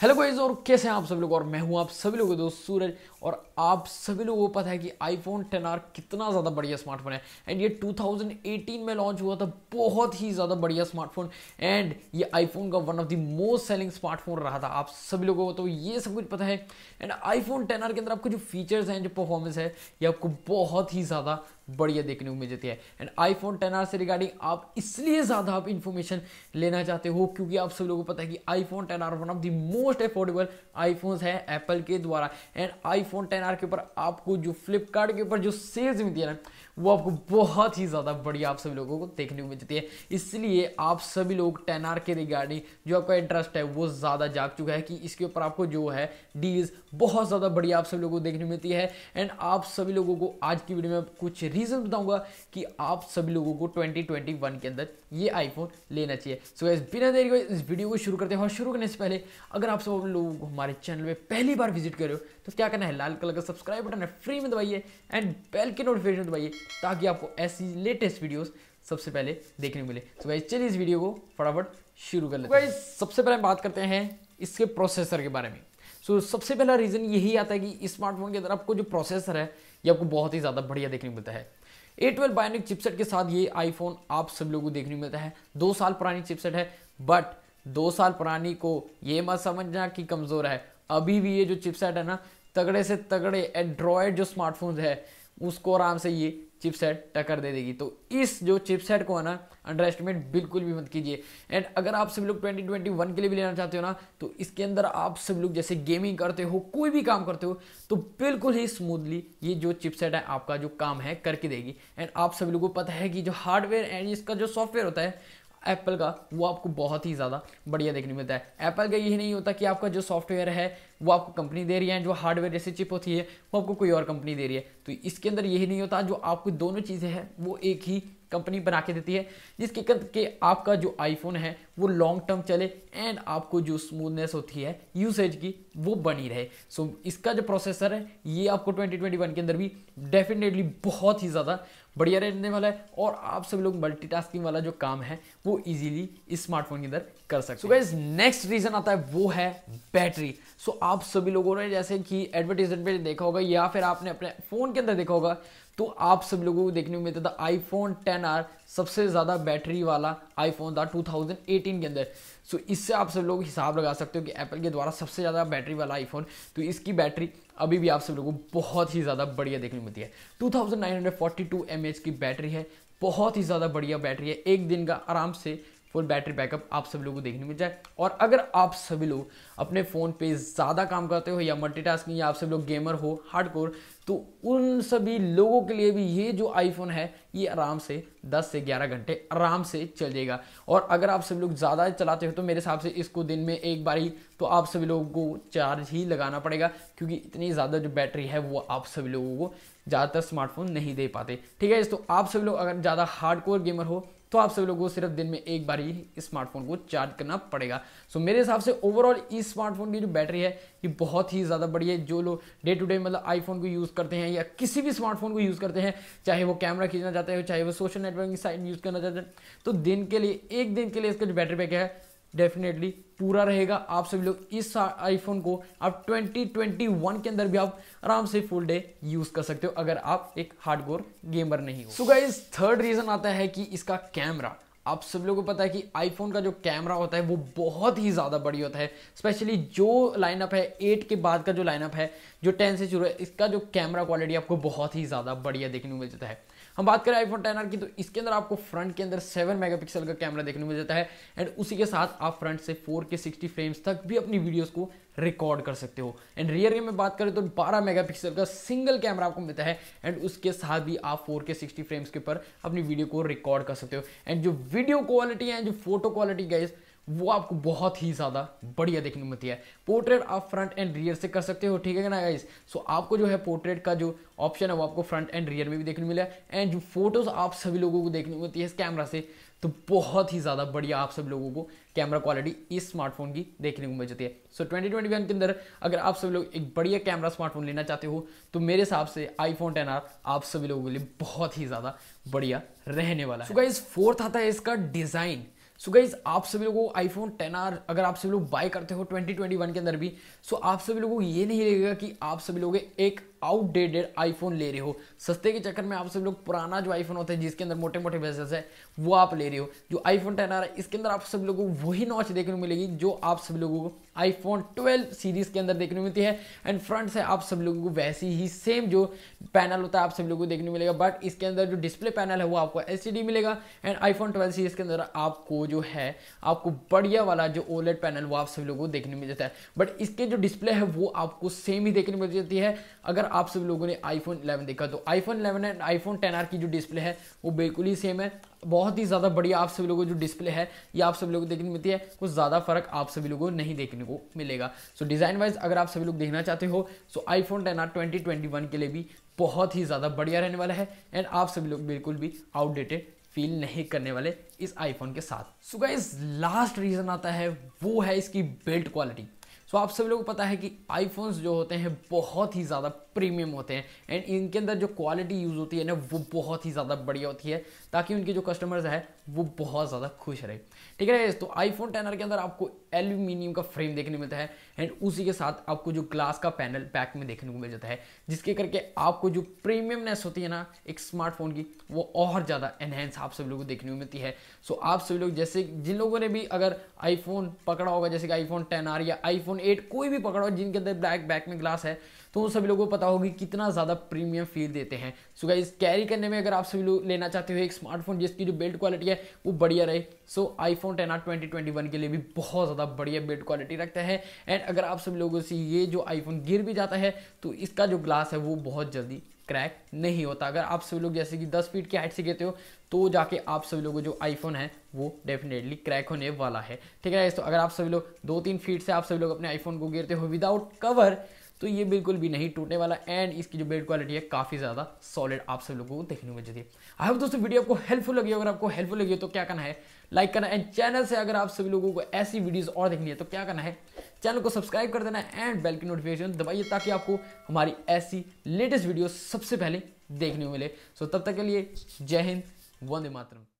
hello guys और कैसे हैं आप सभी लोग और मैं हूं आप सभी लोगों के दोस्त सूरज और आप सभी लोगों को पता है कि आईफोन आर कितना ज़्यादा बढ़िया स्मार्टफोन है एंड ये 2018 में लॉन्च हुआ था बहुत ही ज़्यादा बढ़िया स्मार्टफोन एंड ये आईफोन का one of the most selling smartphone रहा था आप सभी लोगों को तो ये सब कुछ पता है एंड आईफोन टेन के अंदर आपको जो फीचर्स हैं जो परफॉर्मेंस है ये आपको बहुत ही ज़्यादा बढ़िया देखने को मिल जाती है एंड आईफोन टेन आर से रिगार्डिंग आप इसलिए ज़्यादा आप इन्फॉर्मेशन लेना चाहते हो क्योंकि आप सब लोगों को पता है कि iPhone ten R one of the most affordable iPhones है एप्पल के द्वारा एंड आईफोन टेन आर के ऊपर आपको जो फ्लिपकार्ट के ऊपर जो सेल्स मिलती है ना वो आपको बहुत ही ज़्यादा बढ़िया आप सभी लोगों को देखने को मिलती है इसलिए आप सभी लोग टेन आर के रिगार्डिंग जो आपका इंटरेस्ट है वो ज़्यादा जाग चुका है कि इसके ऊपर आपको जो है डील्स बहुत ज़्यादा बढ़िया आप सभी लोगों को देखने को मिलती है एंड आप सभी लोगों को आज की वीडियो में कुछ रीज़न बताऊंगा कि आप सभी लोगों को 2021 के अंदर ये आईफोन लेना चाहिए सो so, बिना देरी को इस वीडियो को शुरू करते हैं और शुरू करने से पहले अगर आप सब लोगों को हमारे चैनल पे पहली बार विजिट करो तो क्या करना है लाल कलर का सब्सक्राइब बटन है फ्री में दबाइए एंड बेल के नोटिफिकेशन दबाइए ताकि आपको ऐसी लेटेस्ट वीडियोज़ सबसे पहले देखने को मिले तो भाई चलिए इस वीडियो को फटाफट शुरू कर लेते हैं सबसे पहले बात करते हैं इसके प्रोसेसर के बारे में सो so, सबसे पहला रीज़न यही आता है कि स्मार्टफोन के अंदर आपको जो प्रोसेसर है ये आपको बहुत ही ज़्यादा बढ़िया देखने को मिलता है ए ट्वेल्व बायोनिक चिपसेट के साथ ये आईफोन आप सब लोगों को देखने को मिलता है दो साल पुरानी चिपसेट है बट दो साल पुरानी को ये मत समझना कि कमज़ोर है अभी भी ये जो चिपसेट है ना तगड़े से तगड़े एंड्रॉयड जो स्मार्टफोन है उसको आराम से ये चिपसेट टक्कर दे देगी तो इस जो चिपसेट को है ना अंडर एस्टिमेट बिल्कुल भी मत कीजिए एंड अगर आप सब लोग 2021 के लिए भी लेना चाहते हो ना तो इसके अंदर आप सब लोग जैसे गेमिंग करते हो कोई भी काम करते हो तो बिल्कुल ही स्मूथली ये जो चिपसेट है आपका जो काम है करके देगी एंड आप सभी लोग को पता है कि जो हार्डवेयर एंड इसका जो सॉफ्टवेयर होता है एप्पल का वो आपको बहुत ही ज़्यादा बढ़िया देखने मिलता है एप्पल का यही नहीं होता कि आपका जो सॉफ्टवेयर है वो आपको कंपनी दे रही है जो हार्डवेयर जैसे चिप होती है वो आपको कोई और कंपनी दे रही है तो इसके अंदर यही नहीं होता जो आपको दोनों चीज़ें हैं वो एक ही कंपनी बना के देती है जिसके के आपका जो आईफोन है वो लॉन्ग टर्म चले एंड आपको जो स्मूथनेस होती है यूसेज की वो बनी रहे सो so, इसका जो प्रोसेसर है ये आपको 2021 के अंदर भी डेफिनेटली बहुत ही ज़्यादा बढ़िया रहने वाला है और आप सब लोग मल्टीटास्किंग वाला जो काम है वो इजीली इस स्मार्टफोन के अंदर कर सकते हो so, नेक्स्ट रीज़न आता है वो है बैटरी सो so, आप आप सभी लोगों ने जैसे कि एडवर्टीजमेंट पे देखा होगा या फिर आपने अपने फ़ोन के अंदर देखा होगा तो आप सब लोगों को देखने को मिलता था आईफोन आर सबसे ज़्यादा बैटरी वाला आईफोन था 2018 के अंदर सो इससे आप सब लोग हिसाब लगा सकते हो कि एप्पल के द्वारा सबसे ज़्यादा बैटरी वाला आईफोन तो इसकी बैटरी अभी भी आप सब लोगों को बहुत ही ज़्यादा बढ़िया देखने को मिलती है 2942 थाउजेंड की बैटरी है बहुत ही ज़्यादा बढ़िया बैटरी है एक दिन का आराम से फुल बैटरी बैकअप आप सभी लोगों को देखने मिल जाए और अगर आप सभी लोग अपने फ़ोन पे ज़्यादा काम करते हो या मल्टीटास्किंग या आप सभी लोग गेमर हो हार्डकोर तो उन सभी लोगों के लिए भी ये जो आईफोन है ये आराम से 10 से 11 घंटे आराम से चल जाएगा और अगर आप सभी लोग ज़्यादा चलाते हो तो मेरे हिसाब से इसको दिन में एक बार ही तो आप सभी लोगों को चार्ज ही लगाना पड़ेगा क्योंकि इतनी ज़्यादा जो बैटरी है वो आप सभी लोगों को ज़्यादातर स्मार्टफोन नहीं दे पाते ठीक है तो आप सभी लोग अगर ज़्यादा हार्ड गेमर हो तो आप सभी लोगों को सिर्फ दिन में एक बार ही स्मार्टफोन को चार्ज करना पड़ेगा सो मेरे हिसाब से ओवरऑल इस स्मार्टफोन की जो बैटरी है ये बहुत ही ज़्यादा बढ़िया है जो लोग डे टू डे मतलब आईफोन को यूज़ करते हैं या किसी भी स्मार्टफोन को यूज़ करते हैं चाहे वो कैमरा खींचना चाहते हो चाहे वो सोशल नेटवर्किंग साइट यूज़ करना चाहते हैं तो दिन के लिए एक दिन के लिए इसका जो बैटरी बैक है डेफिनेटली पूरा रहेगा आप सभी लोग इस आईफोन को आप 2021 के अंदर भी आप आराम से फुल डे यूज कर सकते हो अगर आप एक हार्डकोर गेमर नहीं हो सो इस थर्ड रीजन आता है कि इसका कैमरा आप सब लोगों को पता है कि आईफोन का जो कैमरा होता है वो बहुत ही ज़्यादा बढ़िया होता है स्पेशली जो लाइनअप है एट के बाद का जो लाइनअप है जो टेन से शुरू है इसका जो कैमरा क्वालिटी आपको बहुत ही ज़्यादा बढ़िया देखने को मिल जाता है हम बात करें आईफोन टेन की तो इसके अंदर आपको फ्रंट के अंदर सेवन मेगा का कैमरा देखने को मिल जाता है एंड उसी के साथ आप फ्रंट से फोर के सिक्सटी फ्रेम्स तक भी अपनी वीडियोज को रिकॉर्ड कर सकते हो एंड रियर गेम में बात करें तो 12 मेगापिक्सल का सिंगल कैमरा आपको मिलता है एंड उसके साथ भी आप 4K 60 फ्रेम्स के ऊपर अपनी वीडियो को रिकॉर्ड कर सकते हो एंड जो वीडियो क्वालिटी है जो फोटो क्वालिटी गाइज वो आपको बहुत ही ज़्यादा बढ़िया देखने को मिलती है पोर्ट्रेट आप फ्रंट एंड रियर से कर सकते हो ठीक है ना गाइस सो आपको जो है पोर्ट्रेट का जो ऑप्शन है वो आपको फ्रंट एंड रियर में भी देखने को मिला एंड जो फोटोज आप सभी लोगों को देखने को मिलती है इस कैमरा से तो बहुत ही ज़्यादा बढ़िया आप सब लोगों को कैमरा क्वालिटी इस स्मार्टफोन की देखने को मिल जाती है सो ट्वेंटी वन के अंदर अगर आप सभी लोग एक बढ़िया कैमरा स्मार्टफोन लेना चाहते हो तो मेरे हिसाब से आईफोन टेन आर आप सभी लोगों के लिए बहुत ही ज़्यादा बढ़िया रहने वाला है सो फोर्थ आता है इसका डिज़ाइन सो so गाइज आप सभी लोगों को आईफोन टेन आर अगर आप सभी लोग बाय करते हो 2021 के अंदर भी सो so आप सभी लोगों को ये नहीं लगेगा कि आप सभी लोग एक आउटडेटेड आईफोन ले रहे हो सस्ते के चक्कर में आप सब लोग पुराना जो आईफोन होता है जिसके अंदर मोटे मोटे बेसेस है वो आप ले रहे हो जो आईफोन टेन आ रहा है इसके अंदर आप सब लोगों को वही नॉच देखने को मिलेगी जो आप सब लोगों को आईफोन ट्वेल्व सीरीज के अंदर देखने को मिलती है एंड फ्रंट से आप सब लोगों को वैसी ही सेम जो पैनल होता है आप सब लोगों को देखने को मिलेगा बट इसके अंदर जो डिस्प्ले पैनल है वो आपको एच मिलेगा एंड आईफोन ट्वेल्व सीरीज के अंदर आपको जो है आपको बढ़िया वाला जो ओलेट पैनल वो आप सब लोगों को देखने को मिल जाता है बट इसके जो डिस्प्ले है वो आपको सेम ही देखने को मिल जाती है अगर आप सभी लोगों ने आईफोन 11 देखा तो आईफोन 11 एंड आईफोन 10R की जो डिस्प्ले है वो बिल्कुल ही सेम है बहुत ही ज़्यादा बढ़िया आप सभी लोगों को जो डिस्प्ले है ये आप सभी लोगों को देखने मिलती है कुछ ज़्यादा फर्क आप सभी लोगों को नहीं देखने को मिलेगा सो डिज़ाइन वाइज अगर आप सभी लोग देखना चाहते हो so iPhone ten R twenty twenty one के लिए भी बहुत ही ज़्यादा बढ़िया रहने वाला है एंड आप सभी लोग बिल्कुल भी आउटडेटेड फील नहीं करने वाले इस आईफोन के साथ सो गाइज लास्ट रीज़न आता है वो है इसकी बिल्ट क्वालिटी सो so, आप सभी लोगों को पता है कि आईफोन्स जो होते हैं बहुत ही ज़्यादा प्रीमियम होते हैं एंड इनके अंदर जो क्वालिटी यूज़ होती है ना वो बहुत ही ज़्यादा बढ़िया होती है ताकि उनके जो कस्टमर्स है वो बहुत ज़्यादा खुश रहे ठीक है तो आईफोन टेन के अंदर आपको एल्यूमिनियम का फ्रेम देखने मिलता है एंड उसी के साथ आपको जो ग्लास का पैनल पैक में देखने को मिल जाता है जिसके करके आपको जो प्रीमियमनेस होती है ना एक स्मार्टफोन की वो और ज़्यादा एनहेंस आप सभी लोगों को देखने को मिलती है सो आप सभी लोग जैसे जिन लोगों ने भी अगर आईफोन पकड़ा होगा जैसे कि आईफोन टेन आर या आईफोन एट कोई भी पकड़ा हो जिनके अंदर ब्लैक बैक में ग्लास है तो सभी लोगों को पता होगी कितना ज़्यादा प्रीमियम फील देते हैं सो गाइज कैरी करने में अगर आप सभी लोग लेना चाहते हो एक स्मार्टफोन जिसकी जो बिल्ड क्वालिटी है वो बढ़िया रहे so iPhone ten R twenty twenty one के लिए भी बहुत ज़्यादा बढ़िया बिल्ड क्वालिटी रखता है एंड अगर आप सभी लोगों से ये जो आईफोन गिर भी जाता है तो इसका जो ग्लास है वो बहुत जल्दी क्रैक नहीं होता अगर आप सभी लोग जैसे कि 10 फीट की हाइट से गिरते हो तो जाके आप सभी लोगों जो आईफोन है वो डेफिनेटली क्रैक होने वाला है ठीक है तो अगर आप सभी लोग दो तीन फीट से आप सभी लोग अपने आईफोन को गिरते हो विदाउट कवर तो ये बिल्कुल भी नहीं टूटने वाला एंड इसकी जो बिल्ड क्वालिटी है काफ़ी ज़्यादा सॉलिड आप सब लोगों को देखने को मिल है आई होप दोस्तों वीडियो आपको हेल्पफुल लगी अगर आपको हेल्पफुल लगी तो क्या करना है लाइक करना एंड चैनल से अगर आप सभी लोगों को ऐसी वीडियोस और देखनी है तो क्या करना है चैनल को सब्सक्राइब कर देना एंड बेल की नोटिफिकेशन दबाइए ताकि आपको हमारी ऐसी लेटेस्ट वीडियो सबसे पहले देखने को मिले सो तब तक के लिए जय हिंद वंदे मातरम